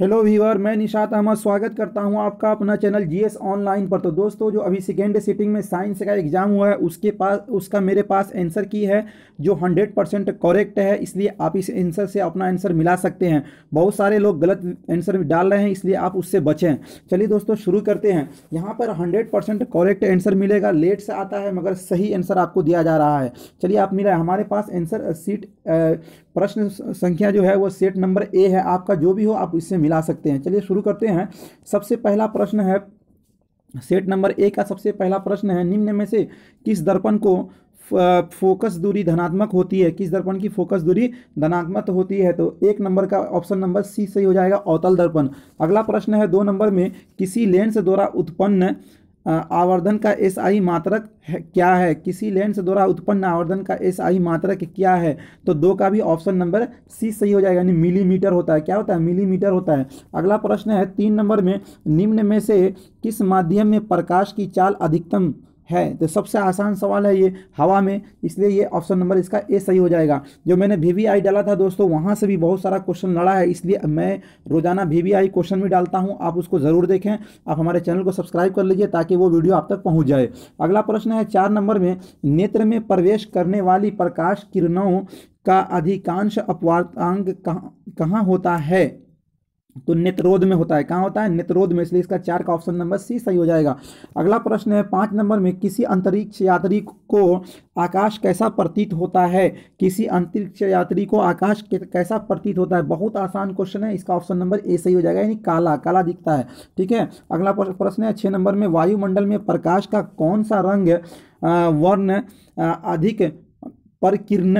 hello Weaver मैं निशात अहमद स्वागत करता हूं आपका अपना चैनल जीएस ऑनलाइन पर तो दोस्तों जो अभी सेकेंड सिटिंग में साइंस का एग्ज़ाम हुआ है उसके पास उसका मेरे पास आंसर की है जो 100 परसेंट करेक्ट है इसलिए आप इस आंसर से अपना आंसर मिला सकते हैं बहुत सारे लोग गलत आंसर डाल रहे हैं इसलिए आप उससे बचें चलिए दोस्तों शुरू करते हैं यहाँ पर हंड्रेड करेक्ट आंसर मिलेगा लेट से आता है मगर सही आंसर आपको दिया जा रहा है चलिए आप मिला हमारे पास आंसर सीट प्रश्न संख्या जो है वो सेट नंबर ए है आपका जो भी हो आप इससे मिला सकते हैं चलिए शुरू करते हैं सबसे पहला प्रश्न है सेट नंबर ए का सबसे पहला प्रश्न है निम्न में से किस दर्पण को फोकस दूरी धनात्मक होती है किस दर्पण की फोकस दूरी धनात्मक होती है तो एक नंबर का ऑप्शन नंबर सी सही हो जाएगा अवतल दर्पण अगला प्रश्न है दो नंबर में किसी लेंस द्वारा उत्पन्न आवर्धन का एस आई मात्रक है, क्या है किसी लेंस द्वारा उत्पन्न आवर्धन का एस आई मात्रक क्या है तो दो का भी ऑप्शन नंबर सी सही हो जाएगा यानी मिलीमीटर होता है क्या होता है मिलीमीटर होता है अगला प्रश्न है तीन नंबर में निम्न में से किस माध्यम में प्रकाश की चाल अधिकतम है तो सबसे आसान सवाल है ये हवा में इसलिए ये ऑप्शन नंबर इसका ए सही हो जाएगा जो मैंने वी डाला था दोस्तों वहाँ से भी बहुत सारा क्वेश्चन लड़ा है इसलिए मैं रोजाना वी क्वेश्चन भी डालता हूँ आप उसको ज़रूर देखें आप हमारे चैनल को सब्सक्राइब कर लीजिए ताकि वो वीडियो आप तक पहुँच जाए अगला प्रश्न है चार नंबर में नेत्र में प्रवेश करने वाली प्रकाश किरणों का अधिकांश अपवार्तांक कहाँ कहाँ होता है तो नेत्रोध में होता है कहाँ होता है नेत्रोध में इसलिए इसका चार का ऑप्शन नंबर सी सही हो जाएगा अगला प्रश्न है पाँच नंबर में किसी अंतरिक्ष यात्री को आकाश कैसा प्रतीत होता है किसी अंतरिक्ष यात्री को आकाश कैसा प्रतीत होता है बहुत आसान क्वेश्चन है इसका ऑप्शन नंबर ए सही हो जाएगा यानी काला काला दिखता है ठीक है अगला प्रश्न है छः नंबर में वायुमंडल में प्रकाश का कौन सा रंग वर्ण अधिक परकिरण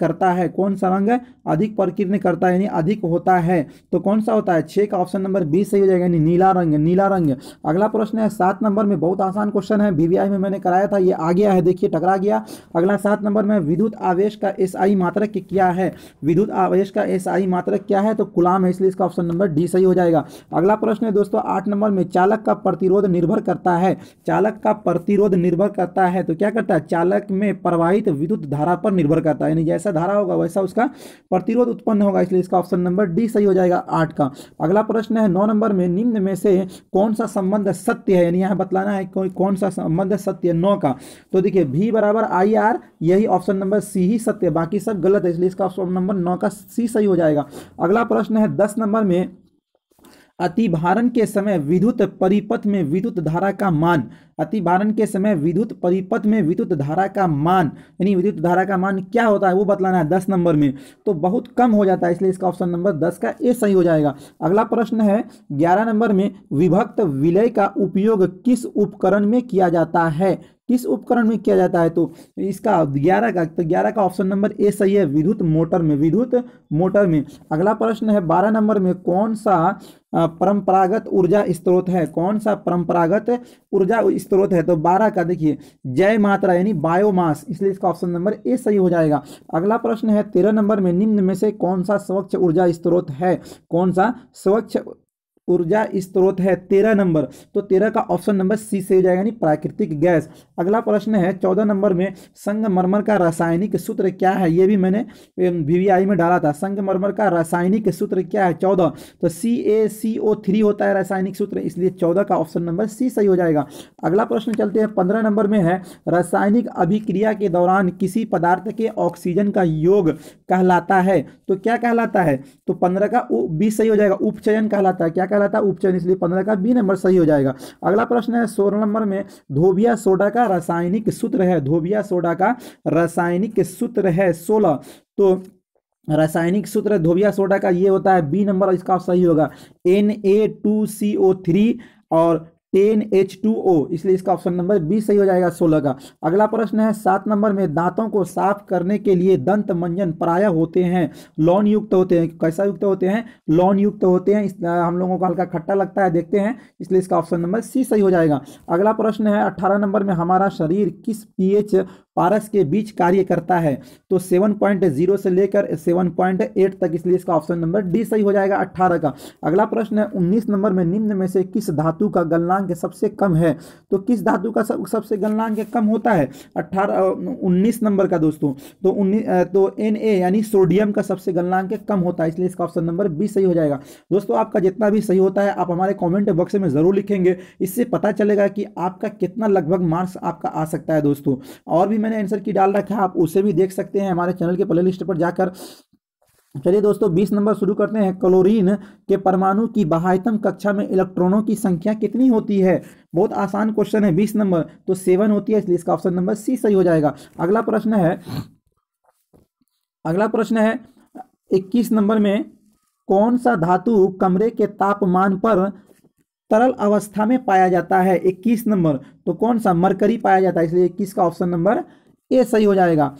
करता है कौन सा रंग अधिक परकिरण करता है यानी अधिक होता है तो कौन सा होता है छः का ऑप्शन नंबर बी सही हो जाएगा यानी नीला रंग नीला रंग अगला प्रश्न है सात नंबर में बहुत आसान क्वेश्चन है बीवीआई में मैंने कराया था ये आ गया है देखिए टकरा गया अगला सात नंबर में विद्युत आवेश का एस आई मात्रक क्या है विद्युत आवेश का एस आई मात्रक क्या है तो गुलाम है इसलिए इसका ऑप्शन नंबर डी सही हो जाएगा अगला प्रश्न है दोस्तों आठ नंबर में चालक का प्रतिरोध निर्भर करता है चालक का प्रतिरोध निर्भर करता है तो क्या करता है चालक में प्रवाहित विद्युत धारा पर निर्भर करता है यानी जैसा धारा होगा वैसा उसका प्रतिरोध उत्पन्न होगा इसलिए इसका ऑप्शन नंबर डी सही हो जाएगा आठ का अगला प्रश्न है नौ नंबर में निम्न में से कौन सा संबंध सत्य है यानी यहाँ बतलाना है कोई कौन सा संबंध सत्य है नौ का तो देखिए भी बराबर आई आर यही ऑप्शन नंबर सी ही सत्य बाकी सब गलत है इसलिए इसका ऑप्शन नंबर नौ का सी सही हो जाएगा अगला प्रश्न है दस नंबर में अतिभारण के समय विद्युत परिपथ में विद्युत धारा का मान अतिभारण के समय विद्युत परिपथ में विद्युत धारा का मान यानी विद्युत धारा का मान क्या होता है वो बतलाना है दस नंबर में तो बहुत कम हो जाता है इसलिए इसका ऑप्शन नंबर दस का ए सही हो जाएगा अगला प्रश्न है ग्यारह नंबर में विभक्त विलय का उपयोग किस उपकरण में किया जाता है किस उपकरण में किया जाता है तो इसका ग्यारह का तो ग्यारह का ऑप्शन नंबर ए सही है विद्युत मोटर में विद्युत मोटर में अगला प्रश्न है बारह नंबर में कौन सा परंपरागत ऊर्जा स्रोत है कौन सा परंपरागत ऊर्जा स्रोत है तो बारह का देखिए जय मात्रा यानी बायोमास इसलिए इसका ऑप्शन नंबर ए सही हो जाएगा अगला प्रश्न है तेरह नंबर में निम्न में से कौन सा स्वच्छ ऊर्जा स्रोत है कौन सा स्वच्छ ऊर्जा स्त्रोत है तेरह नंबर तो तेरह का ऑप्शन नंबर सी से जाएगा यानी प्राकृतिक गैस अगला प्रश्न है चौदह नंबर में संगमरमर का रासायनिक सूत्र क्या है ये भी मैंने वी में डाला था संगमरमर का रासायनिक सूत्र क्या है चौदह तो सी ए सी ओ थ्री होता है रासायनिक सूत्र इसलिए चौदह का ऑप्शन नंबर सी सही हो जाएगा अगला प्रश्न चलते हैं पंद्रह नंबर में है रासायनिक अभिक्रिया के दौरान किसी पदार्थ के ऑक्सीजन का योग कहलाता है तो क्या कहलाता है तो पंद्रह का बीस सही हो जाएगा उपचयन कहलाता है क्या रहा है उपचयन इसलिए पंद्रह का बी नंबर सही हो जाएगा अगला प्रश्न है सोलह नंबर में धोबिया सोडा का रासायनिक सूत्र है धोबिया सोडा का रासायनिक सूत्र है सोलह तो रासायनिक सूत्र धोबिया सोडा का ये होता है बी नंबर इसका सही होगा N A two C O three और टेन एच टू ओ इसलिए इसका ऑप्शन नंबर बी सही हो जाएगा सोलह का अगला प्रश्न है सात नंबर में दांतों को साफ करने के लिए दंत मंजन प्राय होते हैं लोन युक्त होते हैं कैसा युक्त होते हैं लोन युक्त होते हैं इस हम लोगों को हल्का खट्टा लगता है देखते हैं इसलिए इसका ऑप्शन नंबर सी सही हो जाएगा अगला प्रश्न है अट्ठारह नंबर में हमारा शरीर किस पी पारस के बीच कार्य करता है तो 7.0 से लेकर 7.8 तक इसलिए इसका ऑप्शन नंबर डी सही हो जाएगा 18 का अगला प्रश्न है 19 नंबर में निम्न में से किस धातु का गलनांक सबसे कम है तो किस धातु का सब सबसे गलनांक कम होता है 18 19 नंबर का दोस्तों तो उन्नीस तो एन यानी सोडियम का सबसे गलनांक कम होता है इसलिए इसका ऑप्शन नंबर बी सही हो जाएगा दोस्तों आपका जितना भी सही होता है आप हमारे कॉमेंट बॉक्स में ज़रूर लिखेंगे इससे पता चलेगा कि आपका कितना लगभग मार्क्स आपका आ सकता है दोस्तों और भी मैं मैंने आंसर की डाल रखा है आप उसे भी देख सकते हैं हमारे चैनल के प्ले लिस्ट पर जाकर चलिए दोस्तों 20 नंबर शुरू करते हैं क्लोरीन के परमाणु की बाह्यतम कक्षा में इलेक्ट्रॉनों की संख्या कितनी होती है बहुत आसान क्वेश्चन है 20 नंबर तो सेवन होती है इसलिए इसका ऑप्शन नंबर सी सही हो जाएगा अगला प्रश्न है अगला प्रश्न है 21 नंबर में कौन सा धातु कमरे के तापमान पर तरल अवस्था में पाया जाता है इक्कीस नंबर तो कौन सा मरकरी पाया जाता है इसलिए इक्कीस का ऑप्शन नंबर ए सही हो जाएगा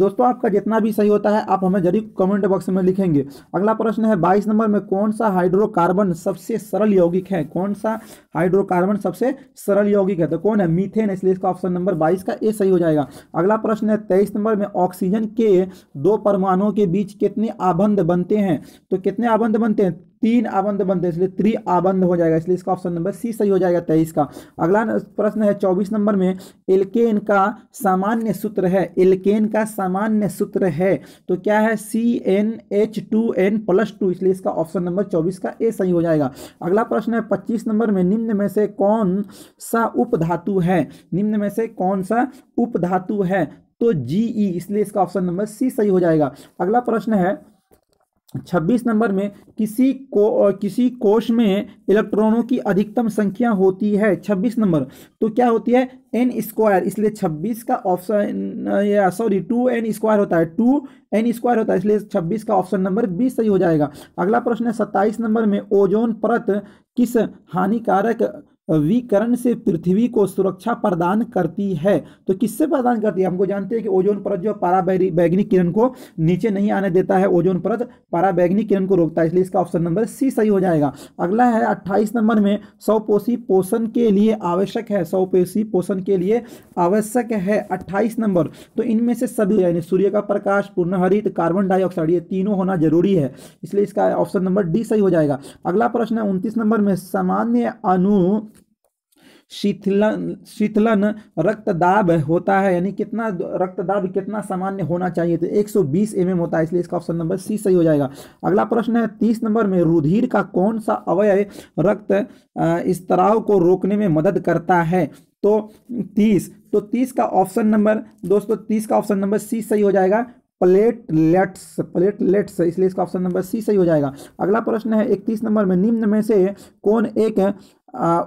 दोस्तों आपका जितना भी सही होता है आप हमें जरूर कमेंट बॉक्स में लिखेंगे अगला प्रश्न है बाईस नंबर में कौन सा हाइड्रोकार्बन सबसे सरल यौगिक है कौन सा हाइड्रोकार्बन सबसे सरल यौगिक है तो कौन है मीथेन इसलिए इसका ऑप्शन नंबर बाईस का ए सही हो जाएगा अगला प्रश्न है तेईस नंबर में ऑक्सीजन के दो परमाणुओं के बीच कितने आबंध बनते हैं तो कितने आबंध बनते हैं तीन आबंध बनते हैं इसलिए त्रि आबंध हो जाएगा इसलिए इसका ऑप्शन नंबर सी सही हो जाएगा तेईस का अगला प्रश्न है चौबीस नंबर में एलकेन का सामान्य सूत्र है एलकेन का सामान्य सूत्र है तो क्या है C N H two N plus two इसलिए इसका ऑप्शन नंबर चौबीस का ए सही हो जाएगा अगला प्रश्न है पच्चीस नंबर में निम्न में से कौन सा उपधातु है निम्न में से कौन सा उपधातु है तो जी ई e, इसलिए इसका ऑप्शन नंबर सी सही हो जाएगा अगला प्रश्न है छब्बीस नंबर में किसी को किसी कोष में इलेक्ट्रॉनों की अधिकतम संख्या होती है छब्बीस नंबर तो क्या होती है एन स्क्वायर इसलिए छब्बीस का option sorry two N square होता है टू एन स्क्वायर होता है इसलिए छब्बीस का ऑप्शन नंबर बीस सही हो जाएगा अगला प्रश्न है सत्ताईस नंबर में ओजोन परत किस हानिकारक विकरण से पृथ्वी को सुरक्षा प्रदान करती है तो किससे प्रदान करती है हमको जानते हैं कि ओजोन परत जो पारा बैगनी किरण को नीचे नहीं आने देता है ओजोन परत पारा बैगनी किरण को रोकता है इसलिए इसका ऑप्शन नंबर सी सही हो जाएगा अगला है अट्ठाईस नंबर में सौपोषी पोषण के लिए आवश्यक है सौपोषी पोषण के लिए आवश्यक है अट्ठाईस नंबर तो इनमें से सभी यानी सूर्य का प्रकाश पूर्णहरित कार्बन डाइऑक्साइड ये तीनों होना जरूरी है इसलिए इसका ऑप्शन नंबर डी सही हो जाएगा अगला प्रश्न है उनतीस नंबर में सामान्य अनु शीतलन शीतलन रक्तदाब होता है यानी कितना रक्तदाब कितना सामान्य होना चाहिए तो 120 सौ mm होता है इसलिए इसका ऑप्शन नंबर सी सही हो जाएगा अगला प्रश्न है तीस नंबर में रुधिर का कौन सा अवयव रक्त इस तराव को रोकने में मदद करता है तो तीस तो तीस का ऑप्शन नंबर दोस्तों तीस का ऑप्शन नंबर सी सही हो जाएगा प्लेटलेट्स प्लेटलेट्स इसलिए इसका ऑप्शन नंबर सी सही हो जाएगा अगला प्रश्न है इकतीस नंबर में निम्न में से कौन एक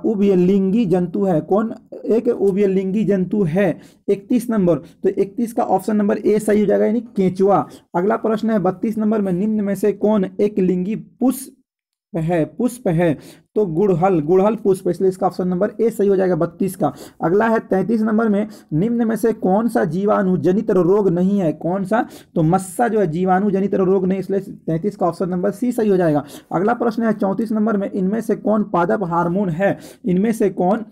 उभयलिंगी जंतु है कौन एक उभयलिंगी जंतु है इकतीस नंबर तो इकतीस का ऑप्शन नंबर ए सही हो जाएगा यानी केंचुआ अगला प्रश्न है बत्तीस नंबर में निम्न में से कौन एक लिंगी पुष्प है पुष्प है तो गुड़हल गुड़हल पुष्प इसलिए इसका ऑप्शन नंबर ए सही हो जाएगा बत्तीस का अगला है तैंतीस नंबर में निम्न में से कौन सा जीवाणु जनित रोग नहीं है कौन सा तो मस्सा जो है जीवाणु जनित रोग नहीं इसलिए तैंतीस का ऑप्शन नंबर सी सही हो जाएगा अगला प्रश्न है चौंतीस नंबर में इनमें से कौन पादप हारमोन है इनमें से कौन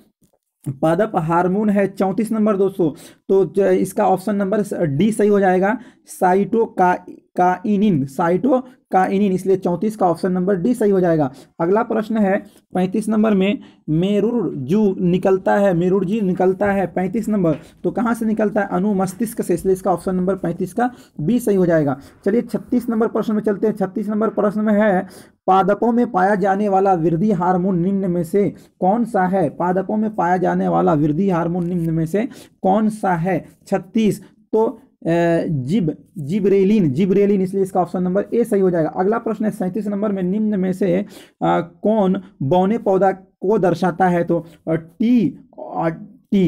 पादप हार्मोन है चौंतीस नंबर दोस्तों तो इसका ऑप्शन नंबर डी सही हो जाएगा साइटो का काइनिन साइटो काइनिन इसलिए चौंतीस का ऑप्शन नंबर डी सही हो जाएगा अगला प्रश्न है पैंतीस नंबर में मेरुर जू निकलता है मेरुर जी निकलता है पैंतीस नंबर तो कहाँ से निकलता है अनुमस्तिष्क से इसलिए इसका ऑप्शन नंबर पैंतीस का बी सही हो जाएगा चलिए छत्तीस नंबर प्रश्न में चलते हैं छत्तीस नंबर प्रश्न में है पादपों में पाया जाने वाला वृद्धि हार्मोन निम्न में से कौन सा है पादपों में पाया जाने वाला वृद्धि हार्मोन निम्न में से कौन सा है छत्तीस तो जिब जिबरेलिन जिबरेलिन इसलिए इसका ऑप्शन नंबर ए सही हो जाएगा अगला प्रश्न है सैंतीस नंबर में निम्न में से आ, कौन बौने पौधा को दर्शाता है तो टी टी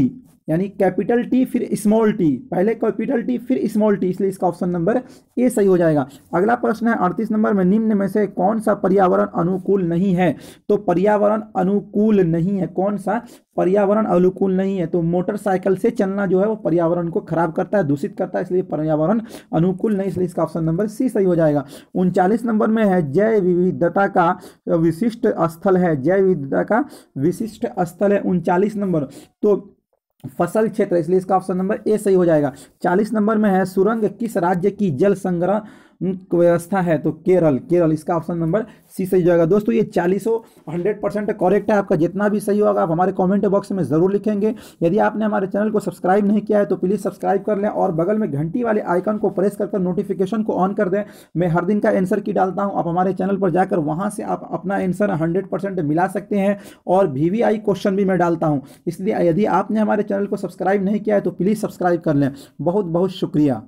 यानी कैपिटल टी फिर स्मॉल टी पहले कैपिटल टी फिर स्मॉल टी इसलिए इसका ऑप्शन नंबर ए सही हो जाएगा अगला प्रश्न है अड़तीस नंबर में निम्न में से कौन सा पर्यावरण अनुकूल नहीं है तो पर्यावरण अनुकूल नहीं है कौन सा पर्यावरण अनुकूल नहीं है तो मोटरसाइकिल से चलना जो है वो पर्यावरण को खराब करता है दूषित करता है इसलिए पर्यावरण अनुकूल नहीं इसलिए इसका ऑप्शन नंबर सी सही हो जाएगा उनचालीस नंबर में है जैव विविधता का विशिष्ट स्थल है जैव विविधता का विशिष्ट स्थल है उनचालीस नंबर तो फसल क्षेत्र इसलिए इसका ऑप्शन नंबर ए सही हो जाएगा चालीस नंबर में है सुरंग किस राज्य की जल संग्रह व्यवस्था है तो केरल केरल इसका ऑप्शन नंबर सी सही जाएगा दोस्तों ये चालीसों हंड्रेड परसेंट करेक्ट है आपका जितना भी सही होगा आप हमारे कमेंट बॉक्स में ज़रूर लिखेंगे यदि आपने हमारे चैनल को सब्सक्राइब नहीं किया है तो प्लीज़ सब्सक्राइब कर लें और बगल में घंटी वाले आइकन को प्रेस कर नोटिफिकेशन को ऑन कर दें मैं हर दिन का एंसर की डालता हूँ आप हमारे चैनल पर जाकर वहाँ से आप अपना एंसर हंड्रेड मिला सकते हैं और वी क्वेश्चन भी मैं डालता हूँ इसलिए यदि आपने हमारे चैनल को सब्सक्राइब नहीं किया है तो प्लीज़ सब्सक्राइब कर लें बहुत बहुत शुक्रिया